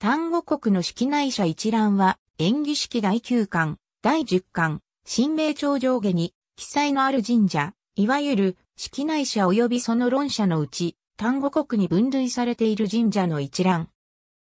単語国の式内社一覧は、演技式第9巻、第10巻、新名朝上下に、記載のある神社、いわゆる、式内社及びその論者のうち、単語国に分類されている神社の一覧。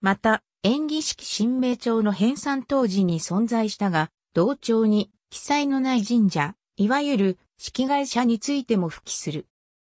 また、演技式新名朝の編纂当時に存在したが、同帳に、記載のない神社、いわゆる、式外社についても付記する。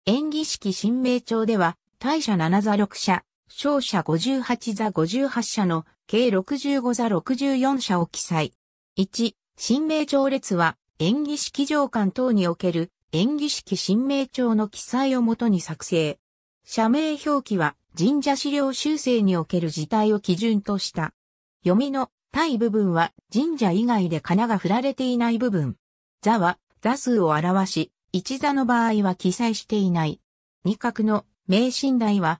演技式新名朝では、大社七座六社、勝者58座58社の計65座64社を記載。1、新名帳列は演技式上官等における演技式新名帳の記載をもとに作成。社名表記は神社資料修正における事態を基準とした。読みの対部分は神社以外で仮名が振られていない部分。座は座数を表し、一座の場合は記載していない。二角の名神台は